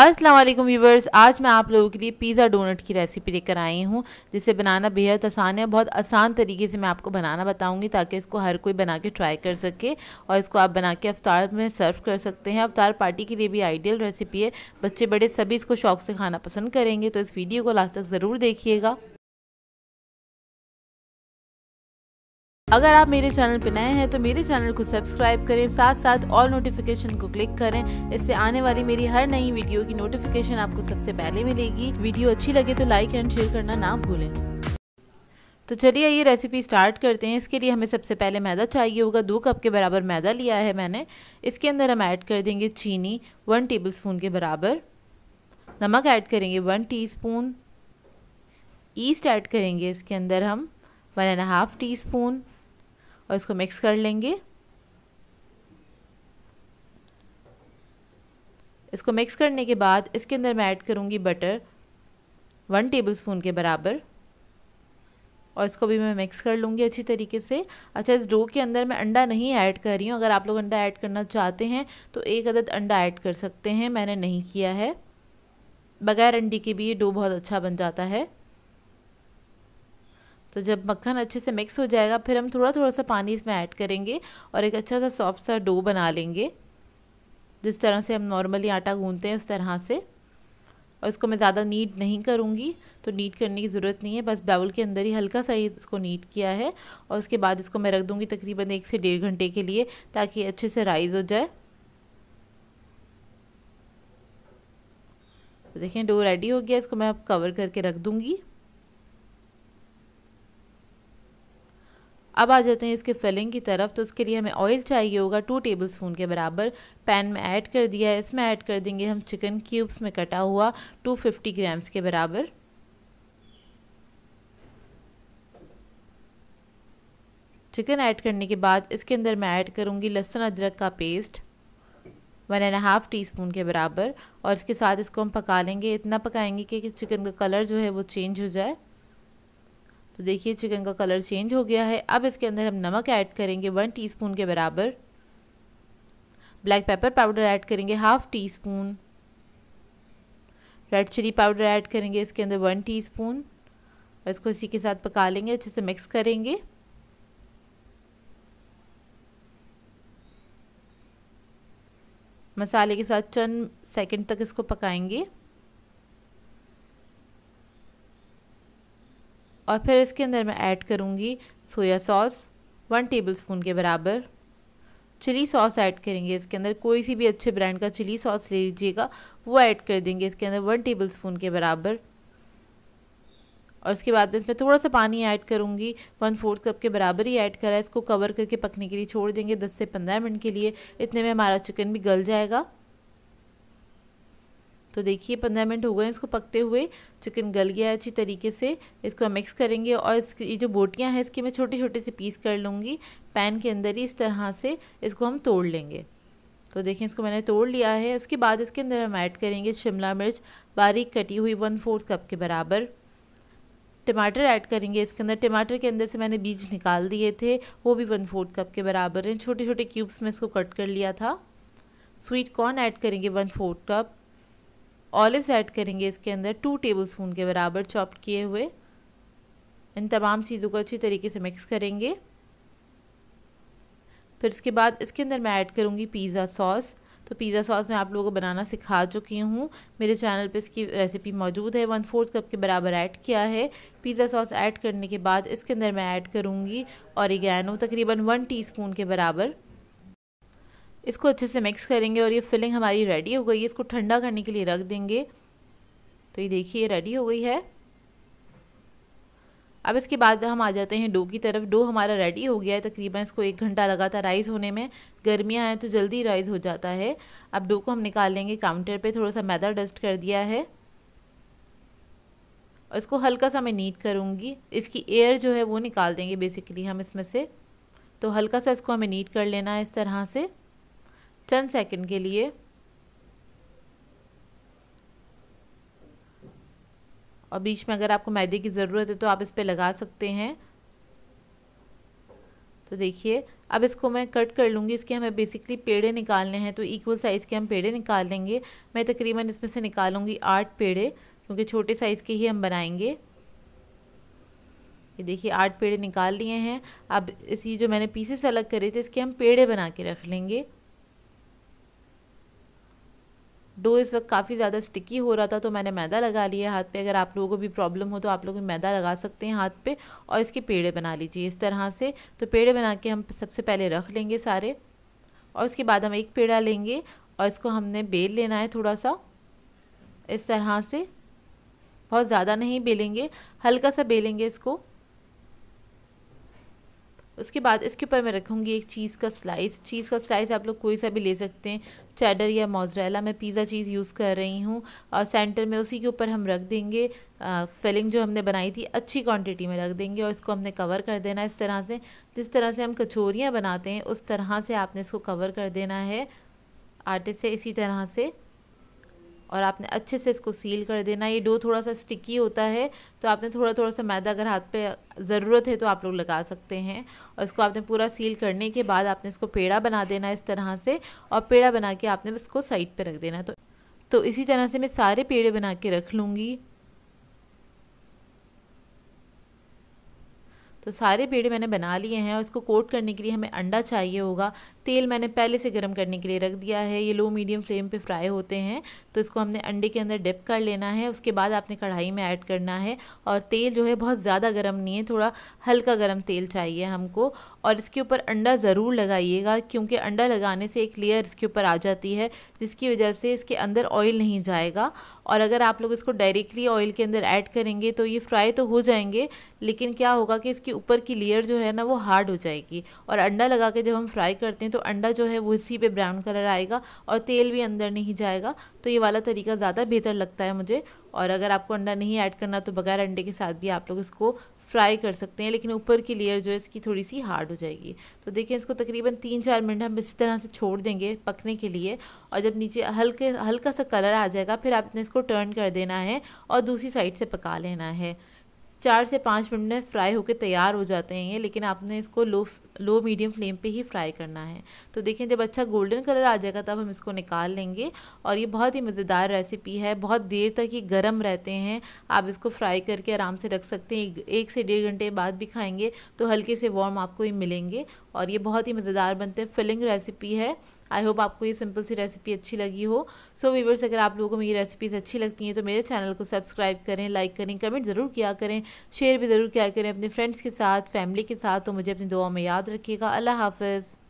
Aslam viewers आज मैं आप लोगों के लिए पिज़्ज़ा डोनट की रेसिपी लेकर आई हूँ जिसे बनाना बेहद आसान है बहुत आसान तरीके से मैं आपको बनाना बताऊँगी ताकि इसको हर कोई बना के ट्राई कर सके और इसको आप बना के अवतार में सर्व कर सकते हैं अवतार पार्टी के लिए भी आइडियल रेसिपी है बच्चे बड़े सभी इसको शौक से खाना पसंद करेंगे तो इस वीडियो को लास्ट तक ज़रूर देखिएगा अगर आप मेरे चैनल पर नए हैं तो मेरे चैनल को सब्सक्राइब करें साथ साथ ऑल नोटिफिकेशन को क्लिक करें इससे आने वाली मेरी हर नई वीडियो की नोटिफिकेशन आपको सबसे पहले मिलेगी वीडियो अच्छी लगे तो लाइक एंड शेयर करना ना भूलें तो चलिए ये रेसिपी स्टार्ट करते हैं इसके लिए हमें सबसे पहले मैदा चाहिए होगा दो कप के बराबर मैदा लिया है मैंने इसके अंदर हम ऐड कर देंगे चीनी वन टेबलस्पून के बराबर नमक ऐड करेंगे वन टीस्पून ईस्ट ऐड करेंगे इसके अंदर हम one and half teaspoon और इसको मिक्स कर लेंगे इसको मिक्स करने के बाद इसके अंदर मैं ऐड करूँगी बटर वन टेबलस्पून के बराबर और इसको भी मैं मिक्स कर लूँगी अच्छी तरीके से अच्छा इस डो के अंदर मैं अंडा नहीं ऐड कर रही हूँ अगर आप लोग अंडा ऐड करना चाहते हैं तो एक अदद अंडा ऐड कर सकते हैं मैंने नहीं किया है बगैर अंडे के भी ये डो बहुत अच्छा बन जाता है तो जब मक्खन अच्छे से मिक्स हो जाएगा फिर हम थोड़ा थोड़ा सा पानी इसमें ऐड करेंगे और एक अच्छा सा सॉफ्ट सा डो बना लेंगे जिस तरह से हम नॉर्मली आटा गूंदते हैं उस तरह से और इसको मैं ज़्यादा नीट नहीं करूँगी तो नीट करने की ज़रूरत नहीं है बस बाउल के अंदर ही हल्का सा ही इसको नीट किया है और उसके बाद इसको मैं रख दूँगी तकरीबन एक से डेढ़ घंटे के लिए ताकि अच्छे से राइज़ हो जाए तो देखें डो रेडी हो गया इसको मैं अब कवर करके रख दूँगी अब आ जाते हैं इसके फिलिंग की तरफ तो उसके लिए हमें ऑयल चाहिए होगा टू टेबल स्पून के बराबर पैन में ऐड कर दिया है इसमें ऐड कर देंगे हम चिकन क्यूब्स में कटा हुआ टू फिफ्टी ग्राम्स के बराबर चिकन ऐड करने के बाद इसके अंदर मैं ऐड करूँगी लहसुन अदरक का paste one and half teaspoon के बराबर और इसके साथ इसको हम पका लेंगे इतना पकाएंगे कि चिकन का कलर जो है वो चेंज हो जाए तो देखिए चिकन का कलर चेंज हो गया है अब इसके अंदर हम नमक ऐड करेंगे वन टीस्पून के बराबर ब्लैक पेपर पाउडर ऐड करेंगे half teaspoon red chilli powder add करेंगे इसके अंदर वन टीस्पून और इसको इसी के साथ पका लेंगे अच्छे से मिक्स करेंगे मसाले के साथ चंद सेकंड तक इसको पकाएंगे और फिर इसके अंदर मैं ऐड करूँगी soya sauce one tablespoon के बराबर चिली सॉस ऐड करेंगे इसके अंदर कोई सी भी अच्छे ब्रांड का चिली सॉस ले लीजिएगा वो ऐड कर देंगे इसके अंदर वन टेबल स्पून के बराबर और इसके बाद इसमें थोड़ा सा पानी ऐड करूँगी वन फोर्थ कप के बराबर ही ऐड करा है इसको कवर करके पकने के लिए छोड़ देंगे दस से पंद्रह मिनट के लिए इतने में हमारा चिकन भी गल जाएगा तो देखिए पंद्रह मिनट हो गए इसको पकते हुए चिकन गल गया है अच्छी तरीके से इसको हम मिक्स करेंगे और इसकी ये जो बोटियाँ हैं इसकी मैं छोटे छोटे से पीस कर लूँगी पैन के अंदर ही इस तरह से इसको हम तोड़ लेंगे तो देखें इसको मैंने तोड़ लिया है उसके बाद इसके अंदर हम ऐड करेंगे शिमला मिर्च बारीक कटी हुई वन फोर्थ कप के बराबर टमाटर ऐड करेंगे इसके अंदर टमाटर के अंदर से मैंने बीज निकाल दिए थे वो भी वन फोर्थ कप के बराबर हैं छोटे छोटे क्यूब्स में इसको कट कर लिया था स्वीट कॉर्न ऐड करेंगे one fourth cup olives add करेंगे इसके अंदर टू टेबल स्पून के बराबर चॉप किए हुए इन तमाम चीज़ों को अच्छी तरीके से मिक्स करेंगे फिर इसके बाद इसके अंदर मैं ऐड करूँगी पिज़्ज़ा सॉस तो पिज़्ज़ा सॉस मैं आप लोगों को बनाना सिखा चुकी हूँ मेरे चैनल पे इसकी रेसिपी मौजूद है वन फोर्थ कप के बराबर ऐड किया है पिज़्ज़ा सॉस ऐड करने के बाद इसके अंदर मैं ऐड करूँगी और तकरीबन वन टीस्पून के बराबर इसको अच्छे से मिक्स करेंगे और ये फिलिंग हमारी रेडी हो गई है इसको ठंडा करने के लिए रख देंगे तो ये देखिए रेडी हो गई है अब इसके बाद हम आ जाते हैं डो की तरफ डो हमारा रेडी हो गया है तकरीबन इसको एक घंटा लगा था राइस होने में गर्मियाँ हैं तो जल्दी राइस हो जाता है अब डो को हम निकाल लेंगे काउंटर पे थोड़ा सा मैदा डस्ट कर दिया है और इसको हल्का सा मैं नीट करूँगी इसकी एयर जो है वो निकाल देंगे बेसिकली हम इसमें से तो हल्का सा इसको हमें नीट कर लेना है इस तरह से चंद सेकंड के लिए और बीच में अगर आपको मैदे की ज़रूरत है तो आप इस पर लगा सकते हैं तो देखिए अब इसको मैं कट कर लूँगी इसके हमें बेसिकली पेड़े निकालने हैं तो इक्वल साइज़ के हम पेड़े निकाल लेंगे मैं तकरीबन इसमें से निकालूँगी आठ पेड़े क्योंकि छोटे साइज़ के ही हम बनाएंगे ये देखिए आठ पेड़े निकाल लिए हैं अब इसी जो मैंने पीसेस अलग करे थे इसके हम पेड़े बना के रख लेंगे डो इस वक्त काफ़ी ज़्यादा स्टिकी हो रहा था तो मैंने मैदा लगा लिया हाथ पे अगर आप लोगों को भी प्रॉब्लम हो तो आप लोग मैदा लगा सकते हैं हाथ पे और इसके पेड़े बना लीजिए इस तरह से तो पेड़े बना के हम सबसे पहले रख लेंगे सारे और उसके बाद हम एक पेड़ा लेंगे और इसको हमने बेल लेना है थोड़ा सा इस तरह से बहुत ज़्यादा नहीं बेलेंगे हल्का सा बेलेंगे इसको उसके बाद इसके ऊपर मैं रखूँगी एक चीज़ का स्लाइस चीज़ का स्लाइस आप लोग कोई सा भी ले सकते हैं चैडर या मोजरेला मैं पिज़्ज़ा चीज़ यूज़ कर रही हूँ और सेंटर में उसी के ऊपर हम रख देंगे फिलिंग जो हमने बनाई थी अच्छी क्वांटिटी में रख देंगे और इसको हमने कवर कर देना इस तरह से जिस तरह से हम कचोरियाँ बनाते हैं उस तरह से आपने इसको कवर कर देना है आटे से इसी तरह से और आपने अच्छे से इसको सील कर देना ये डो थोड़ा सा स्टिकी होता है तो आपने थोड़ा थोड़ा सा मैदा अगर हाथ पे ज़रूरत है तो आप लोग लगा सकते हैं और इसको आपने पूरा सील करने के बाद आपने इसको पेड़ा बना देना इस तरह से और पेड़ा बना के आपने इसको साइड पर रख देना तो तो इसी तरह से मैं सारे पेड़े बना के रख लूँगी तो सारे पेड़े मैंने बना लिए हैं और इसको कोट करने के लिए हमें अंडा चाहिए होगा तेल मैंने पहले से गर्म करने के लिए रख दिया है ये लो मीडियम फ्लेम पे फ्राई होते हैं तो इसको हमने अंडे के अंदर डिप कर लेना है उसके बाद आपने कढ़ाई में ऐड करना है और तेल जो है बहुत ज़्यादा गर्म नहीं है थोड़ा हल्का गर्म तेल चाहिए हमको और इसके ऊपर अंडा ज़रूर लगाइएगा क्योंकि अंडा लगाने से एक लेयर इसके ऊपर आ जाती है जिसकी वजह से इसके अंदर ऑयल नहीं जाएगा और अगर आप लोग इसको डायरेक्टली ऑयल के अंदर ऐड करेंगे तो ये फ्राई तो हो जाएंगे लेकिन क्या होगा कि इसके ऊपर की लेयर जो है ना वो हार्ड हो जाएगी और अंडा लगा के जब हम फ्राई करते हैं तो अंडा जो है वो इसी पर ब्राउन कलर आएगा और तेल भी अंदर नहीं जाएगा तो ये वाला तरीका ज़्यादा बेहतर लगता है मुझे और अगर आपको अंडा नहीं ऐड करना तो बगैर अंडे के साथ भी आप लोग इसको फ्राई कर सकते हैं लेकिन ऊपर की लेयर जो है इसकी थोड़ी सी हार्ड हो जाएगी तो देखिए इसको तकरीबन तीन चार मिनट हम इसी तरह से छोड़ देंगे पकने के लिए और जब नीचे हल्के हल्का सा कलर आ जाएगा फिर आपने इसको टर्न कर देना है और दूसरी साइड से पका लेना है चार से पाँच मिनट में फ्राई होकर तैयार हो जाते हैं ये लेकिन आपने इसको लो लो मीडियम फ्लेम पे ही फ्राई करना है तो देखें जब अच्छा गोल्डन कलर आ जाएगा तब हम इसको निकाल लेंगे और ये बहुत ही मज़ेदार रेसिपी है बहुत देर तक ये गर्म रहते हैं आप इसको फ्राई करके आराम से रख सकते हैं एक से डेढ़ घंटे बाद भी खाएँगे तो हल्के से वार्म आपको ये मिलेंगे और ये बहुत ही मज़ेदार बनते हैं फिलिंग रेसिपी है आई होप आपको ये सिंपल सी रेसिपी अच्छी लगी हो सो so, वीवर्स अगर आप लोगों को मेरी रेसिपीज़ अच्छी लगती हैं तो मेरे चैनल को सब्सक्राइब करें लाइक करें कमेंट ज़रूर किया करें शेयर भी ज़रूर किया करें अपने फ्रेंड्स के साथ फैमिली के साथ तो मुझे अपनी दुआ में याद रखिएगा अल्लाह हाफ़